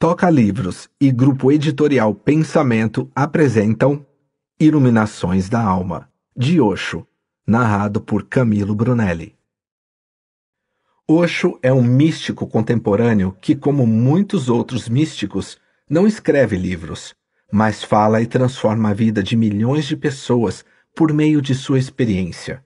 Toca Livros e Grupo Editorial Pensamento apresentam Iluminações da Alma, de Osho, narrado por Camilo Brunelli. Osho é um místico contemporâneo que, como muitos outros místicos, não escreve livros, mas fala e transforma a vida de milhões de pessoas por meio de sua experiência.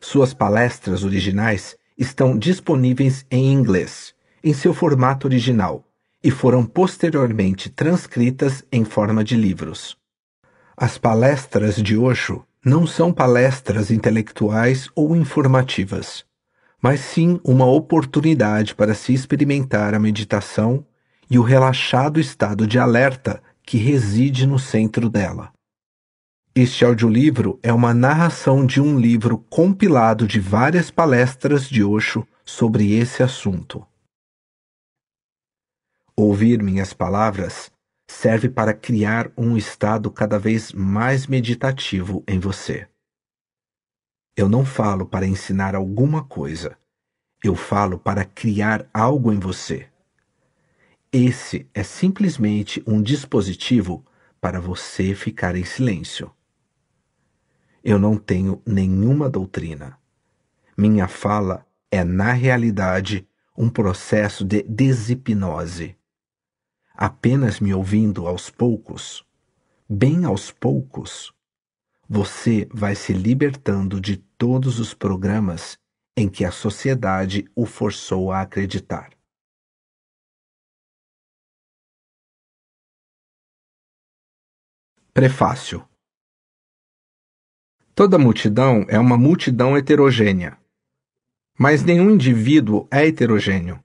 Suas palestras originais estão disponíveis em inglês, em seu formato original e foram posteriormente transcritas em forma de livros. As palestras de Osho não são palestras intelectuais ou informativas, mas sim uma oportunidade para se experimentar a meditação e o relaxado estado de alerta que reside no centro dela. Este audiolivro é uma narração de um livro compilado de várias palestras de Osho sobre esse assunto. Ouvir minhas palavras serve para criar um estado cada vez mais meditativo em você. Eu não falo para ensinar alguma coisa, eu falo para criar algo em você. Esse é simplesmente um dispositivo para você ficar em silêncio. Eu não tenho nenhuma doutrina. Minha fala é, na realidade, um processo de deshipnose apenas me ouvindo aos poucos, bem aos poucos, você vai se libertando de todos os programas em que a sociedade o forçou a acreditar. Prefácio Toda multidão é uma multidão heterogênea, mas nenhum indivíduo é heterogêneo.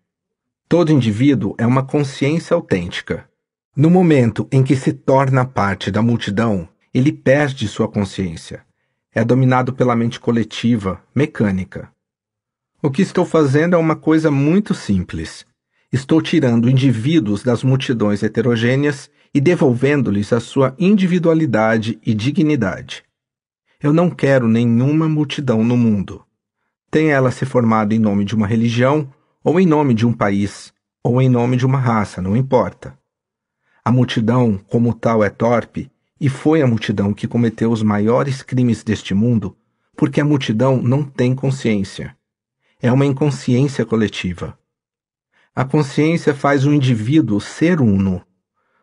Todo indivíduo é uma consciência autêntica. No momento em que se torna parte da multidão, ele perde sua consciência. É dominado pela mente coletiva, mecânica. O que estou fazendo é uma coisa muito simples. Estou tirando indivíduos das multidões heterogêneas e devolvendo-lhes a sua individualidade e dignidade. Eu não quero nenhuma multidão no mundo. Tem ela se formado em nome de uma religião ou em nome de um país, ou em nome de uma raça, não importa. A multidão, como tal, é torpe, e foi a multidão que cometeu os maiores crimes deste mundo, porque a multidão não tem consciência. É uma inconsciência coletiva. A consciência faz o indivíduo ser uno.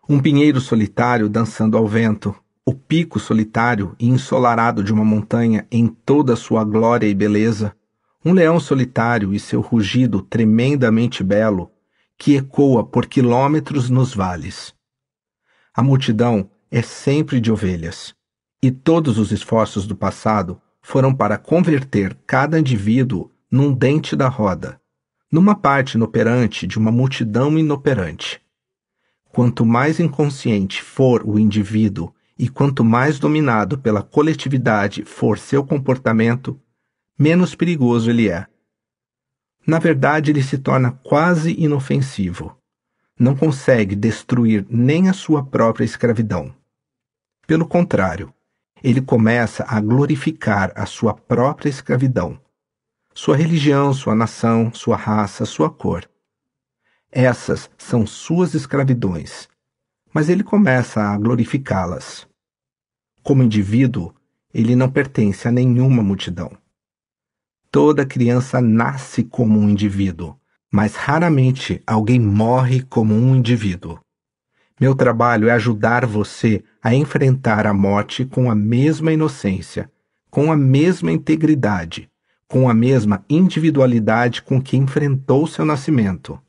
Um pinheiro solitário dançando ao vento, o pico solitário e ensolarado de uma montanha em toda a sua glória e beleza, um leão solitário e seu rugido tremendamente belo, que ecoa por quilômetros nos vales. A multidão é sempre de ovelhas, e todos os esforços do passado foram para converter cada indivíduo num dente da roda, numa parte inoperante de uma multidão inoperante. Quanto mais inconsciente for o indivíduo e quanto mais dominado pela coletividade for seu comportamento, menos perigoso ele é. Na verdade, ele se torna quase inofensivo. Não consegue destruir nem a sua própria escravidão. Pelo contrário, ele começa a glorificar a sua própria escravidão, sua religião, sua nação, sua raça, sua cor. Essas são suas escravidões, mas ele começa a glorificá-las. Como indivíduo, ele não pertence a nenhuma multidão. Toda criança nasce como um indivíduo, mas raramente alguém morre como um indivíduo. Meu trabalho é ajudar você a enfrentar a morte com a mesma inocência, com a mesma integridade, com a mesma individualidade com que enfrentou seu nascimento.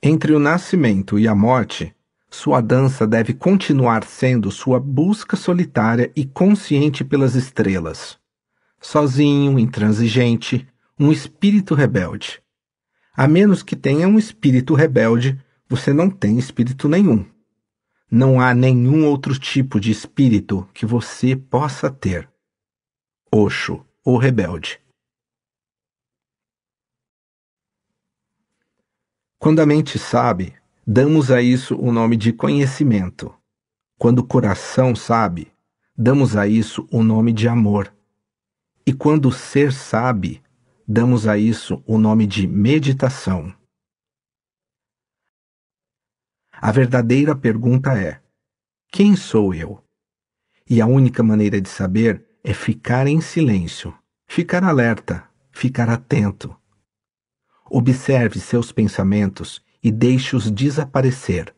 Entre o nascimento e a morte, sua dança deve continuar sendo sua busca solitária e consciente pelas estrelas sozinho, intransigente, um espírito rebelde. A menos que tenha um espírito rebelde, você não tem espírito nenhum. Não há nenhum outro tipo de espírito que você possa ter. Oxo ou rebelde. Quando a mente sabe, damos a isso o nome de conhecimento. Quando o coração sabe, damos a isso o nome de amor. E quando o ser sabe, damos a isso o nome de meditação. A verdadeira pergunta é: quem sou eu? E a única maneira de saber é ficar em silêncio, ficar alerta, ficar atento. Observe seus pensamentos e deixe-os desaparecer.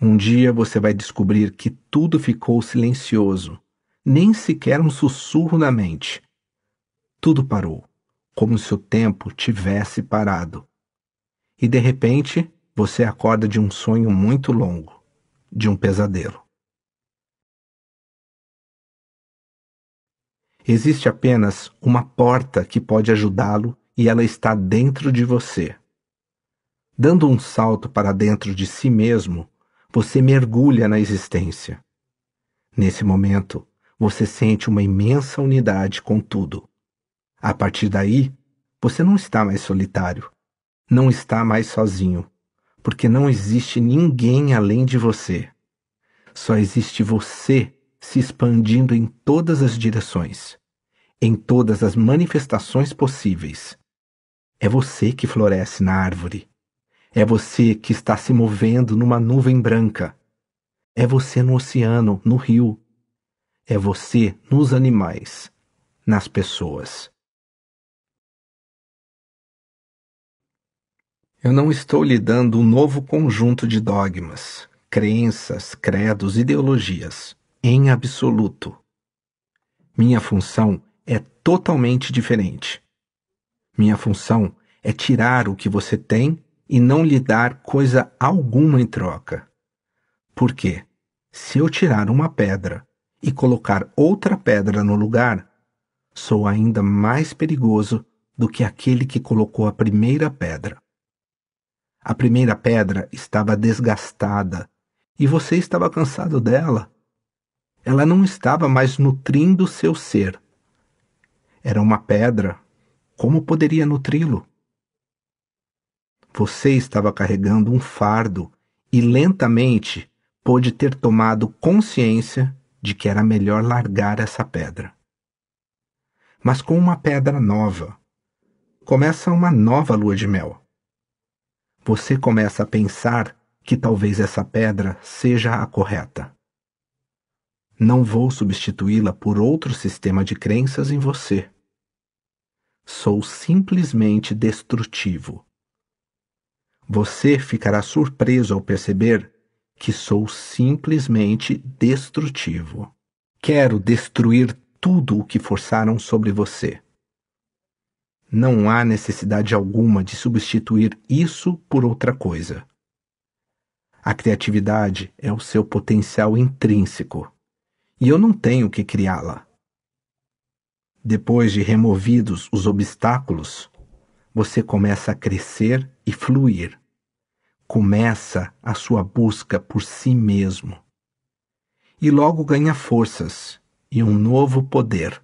Um dia você vai descobrir que tudo ficou silencioso nem sequer um sussurro na mente. Tudo parou, como se o tempo tivesse parado. E de repente, você acorda de um sonho muito longo, de um pesadelo. Existe apenas uma porta que pode ajudá-lo e ela está dentro de você. Dando um salto para dentro de si mesmo, você mergulha na existência. Nesse momento, você sente uma imensa unidade com tudo. A partir daí, você não está mais solitário, não está mais sozinho, porque não existe ninguém além de você. Só existe você se expandindo em todas as direções, em todas as manifestações possíveis. É você que floresce na árvore. É você que está se movendo numa nuvem branca. É você no oceano, no rio, é você nos animais, nas pessoas. Eu não estou lhe dando um novo conjunto de dogmas, crenças, credos, ideologias, em absoluto. Minha função é totalmente diferente. Minha função é tirar o que você tem e não lhe dar coisa alguma em troca. Por quê? Se eu tirar uma pedra e colocar outra pedra no lugar, sou ainda mais perigoso do que aquele que colocou a primeira pedra. A primeira pedra estava desgastada e você estava cansado dela. Ela não estava mais nutrindo seu ser. Era uma pedra. Como poderia nutri-lo? Você estava carregando um fardo e lentamente pôde ter tomado consciência de que era melhor largar essa pedra. Mas com uma pedra nova, começa uma nova lua de mel. Você começa a pensar que talvez essa pedra seja a correta. Não vou substituí-la por outro sistema de crenças em você. Sou simplesmente destrutivo. Você ficará surpreso ao perceber que sou simplesmente destrutivo. Quero destruir tudo o que forçaram sobre você. Não há necessidade alguma de substituir isso por outra coisa. A criatividade é o seu potencial intrínseco, e eu não tenho que criá-la. Depois de removidos os obstáculos, você começa a crescer e fluir começa a sua busca por si mesmo. E logo ganha forças e um novo poder.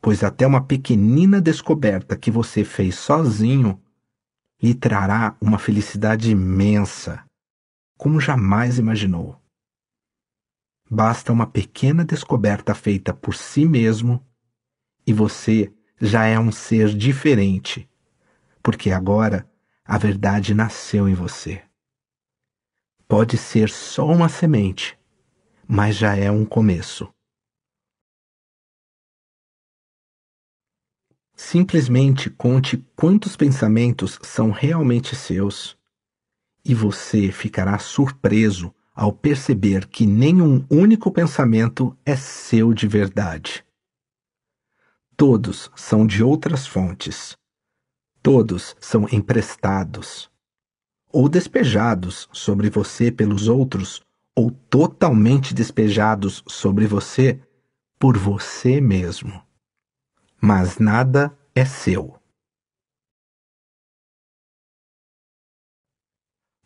Pois até uma pequenina descoberta que você fez sozinho lhe trará uma felicidade imensa, como jamais imaginou. Basta uma pequena descoberta feita por si mesmo e você já é um ser diferente, porque agora a verdade nasceu em você. Pode ser só uma semente, mas já é um começo. Simplesmente conte quantos pensamentos são realmente seus, e você ficará surpreso ao perceber que nenhum único pensamento é seu de verdade. Todos são de outras fontes todos são emprestados, ou despejados sobre você pelos outros, ou totalmente despejados sobre você por você mesmo. Mas nada é seu.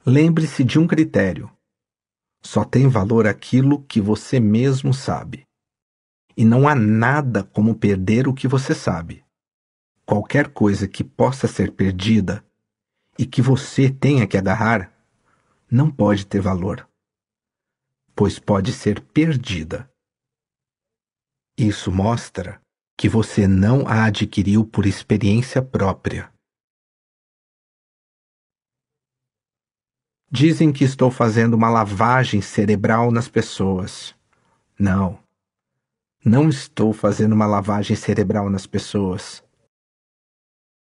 Lembre-se de um critério. Só tem valor aquilo que você mesmo sabe. E não há nada como perder o que você sabe qualquer coisa que possa ser perdida e que você tenha que agarrar não pode ter valor, pois pode ser perdida. Isso mostra que você não a adquiriu por experiência própria. Dizem que estou fazendo uma lavagem cerebral nas pessoas. Não. Não estou fazendo uma lavagem cerebral nas pessoas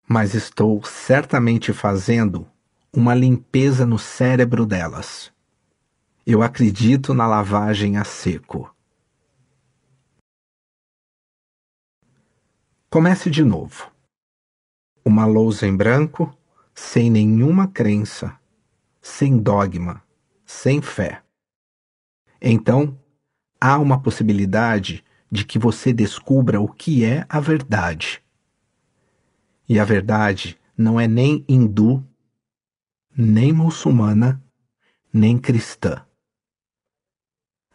mas estou certamente fazendo uma limpeza no cérebro delas. Eu acredito na lavagem a seco. Comece de novo. Uma lousa em branco, sem nenhuma crença, sem dogma, sem fé. Então, há uma possibilidade de que você descubra o que é a verdade e a verdade não é nem hindu, nem muçulmana, nem cristã.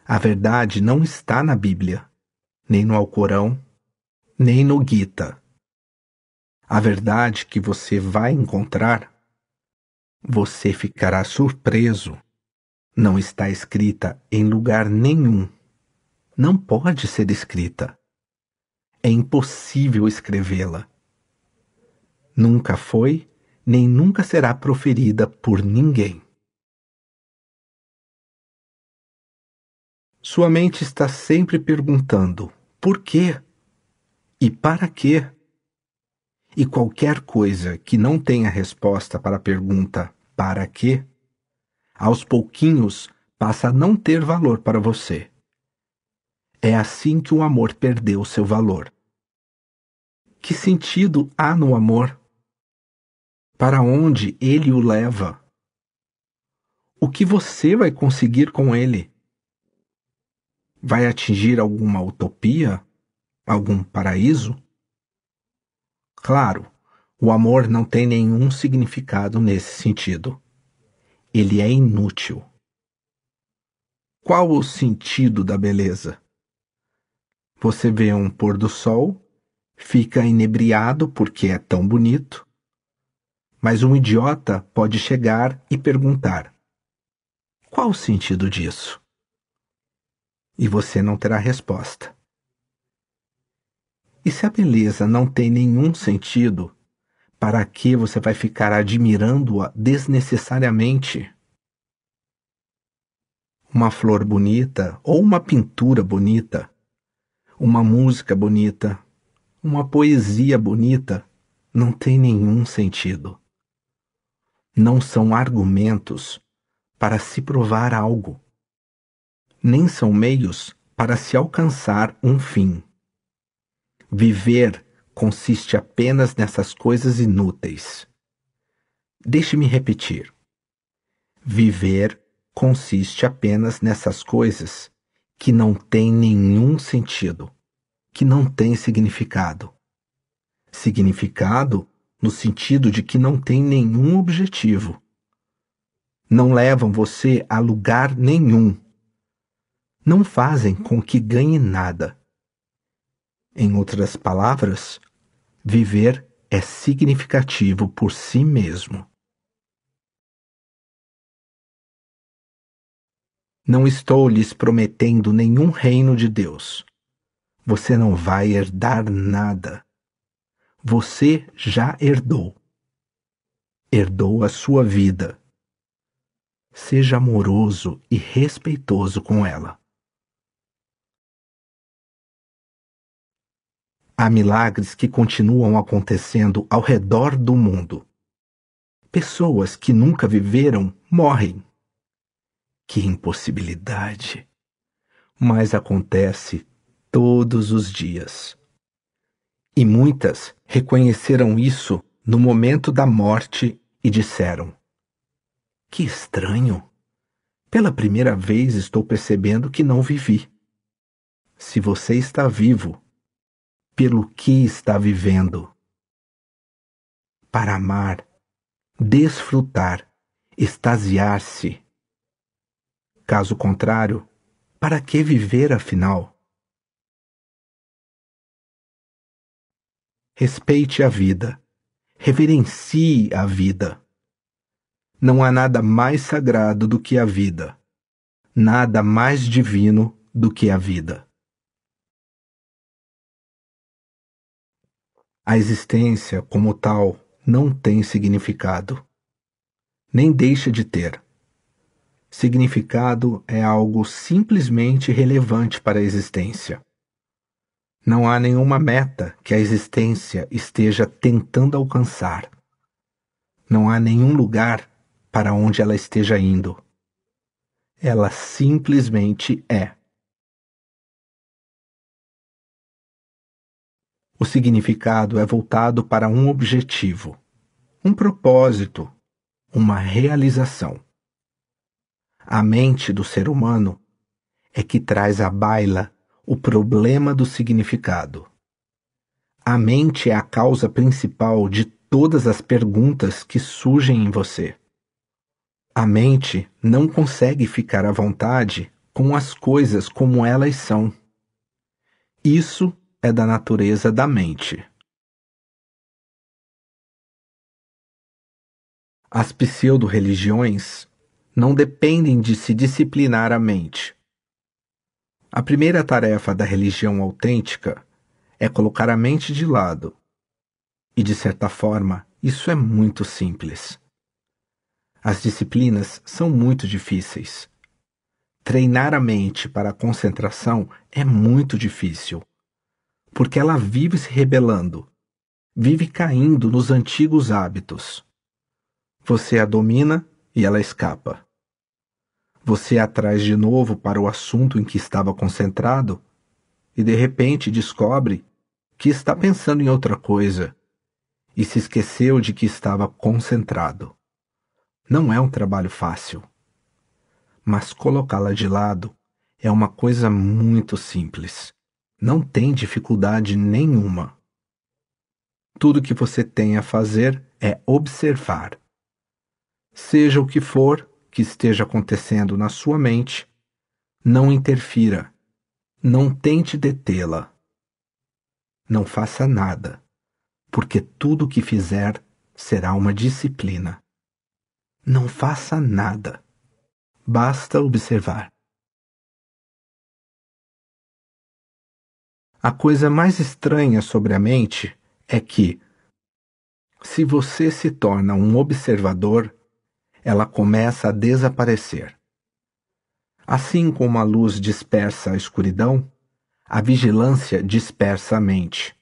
A verdade não está na Bíblia, nem no Alcorão, nem no Gita. A verdade que você vai encontrar, você ficará surpreso, não está escrita em lugar nenhum. Não pode ser escrita. É impossível escrevê-la nunca foi, nem nunca será proferida por ninguém. Sua mente está sempre perguntando: por quê? E para quê? E qualquer coisa que não tenha resposta para a pergunta para quê, aos pouquinhos passa a não ter valor para você. É assim que o amor perdeu seu valor. Que sentido há no amor? para onde ele o leva? O que você vai conseguir com ele? Vai atingir alguma utopia? Algum paraíso? Claro, o amor não tem nenhum significado nesse sentido. Ele é inútil. Qual o sentido da beleza? Você vê um pôr do sol, fica inebriado porque é tão bonito, mas um idiota pode chegar e perguntar: Qual o sentido disso? E você não terá resposta. E se a beleza não tem nenhum sentido, para que você vai ficar admirando-a desnecessariamente? Uma flor bonita ou uma pintura bonita, uma música bonita, uma poesia bonita não tem nenhum sentido não são argumentos para se provar algo, nem são meios para se alcançar um fim. Viver consiste apenas nessas coisas inúteis. Deixe-me repetir. Viver consiste apenas nessas coisas que não têm nenhum sentido, que não têm significado. Significado no sentido de que não tem nenhum objetivo. Não levam você a lugar nenhum. Não fazem com que ganhe nada. Em outras palavras, viver é significativo por si mesmo. Não estou lhes prometendo nenhum reino de Deus. Você não vai herdar nada você já herdou. Herdou a sua vida. Seja amoroso e respeitoso com ela. Há milagres que continuam acontecendo ao redor do mundo. Pessoas que nunca viveram morrem. Que impossibilidade! Mas acontece todos os dias. E muitas reconheceram isso no momento da morte e disseram: Que estranho! Pela primeira vez estou percebendo que não vivi. Se você está vivo, pelo que está vivendo? Para amar, desfrutar, extasiar-se. Caso contrário, para que viver afinal? Respeite a vida. Reverencie a vida. Não há nada mais sagrado do que a vida. Nada mais divino do que a vida. A existência, como tal, não tem significado. Nem deixa de ter. Significado é algo simplesmente relevante para a existência. Não há nenhuma meta que a existência esteja tentando alcançar. Não há nenhum lugar para onde ela esteja indo. Ela simplesmente é. O significado é voltado para um objetivo, um propósito, uma realização. A mente do ser humano é que traz à baila o problema do significado. A mente é a causa principal de todas as perguntas que surgem em você. A mente não consegue ficar à vontade com as coisas como elas são. Isso é da natureza da mente. As pseudo-religiões não dependem de se disciplinar a mente a primeira tarefa da religião autêntica é colocar a mente de lado. E, de certa forma, isso é muito simples. As disciplinas são muito difíceis. Treinar a mente para a concentração é muito difícil, porque ela vive se rebelando, vive caindo nos antigos hábitos. Você a domina e ela escapa. Você atrás de novo para o assunto em que estava concentrado e de repente descobre que está pensando em outra coisa e se esqueceu de que estava concentrado. Não é um trabalho fácil, mas colocá-la de lado é uma coisa muito simples. Não tem dificuldade nenhuma. Tudo que você tem a fazer é observar. Seja o que for, que esteja acontecendo na sua mente, não interfira, não tente detê-la. Não faça nada, porque tudo o que fizer será uma disciplina. Não faça nada, basta observar. A coisa mais estranha sobre a mente é que, se você se torna um observador, ela começa a desaparecer. Assim como a luz dispersa a escuridão, a vigilância dispersa a mente,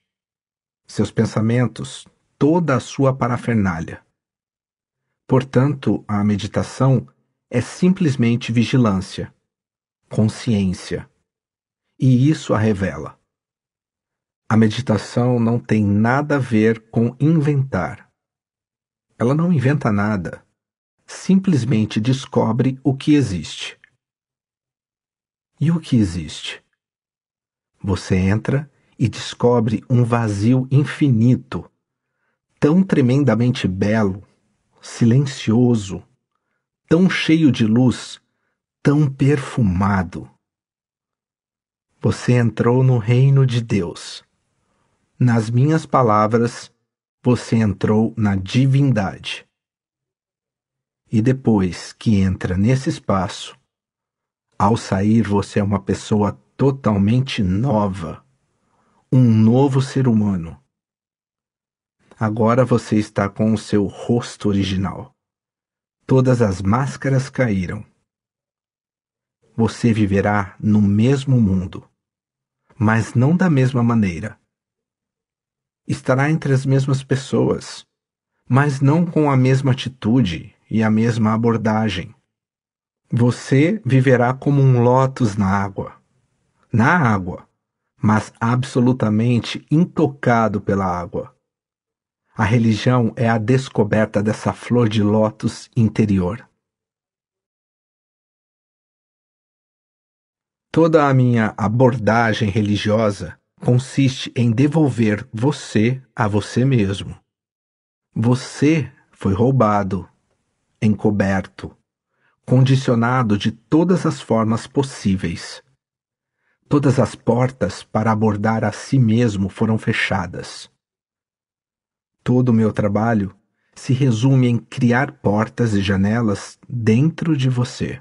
seus pensamentos, toda a sua parafernália. Portanto, a meditação é simplesmente vigilância, consciência, e isso a revela. A meditação não tem nada a ver com inventar. Ela não inventa nada simplesmente descobre o que existe. E o que existe? Você entra e descobre um vazio infinito, tão tremendamente belo, silencioso, tão cheio de luz, tão perfumado. Você entrou no reino de Deus. Nas minhas palavras, você entrou na divindade. E depois que entra nesse espaço, ao sair você é uma pessoa totalmente nova, um novo ser humano. Agora você está com o seu rosto original. Todas as máscaras caíram. Você viverá no mesmo mundo, mas não da mesma maneira. Estará entre as mesmas pessoas, mas não com a mesma atitude, e a mesma abordagem. Você viverá como um lótus na água. Na água, mas absolutamente intocado pela água. A religião é a descoberta dessa flor de lótus interior. Toda a minha abordagem religiosa consiste em devolver você a você mesmo. Você foi roubado encoberto, condicionado de todas as formas possíveis. Todas as portas para abordar a si mesmo foram fechadas. Todo o meu trabalho se resume em criar portas e janelas dentro de você.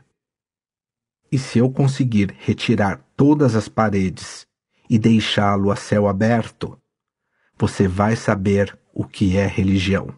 E se eu conseguir retirar todas as paredes e deixá-lo a céu aberto, você vai saber o que é religião.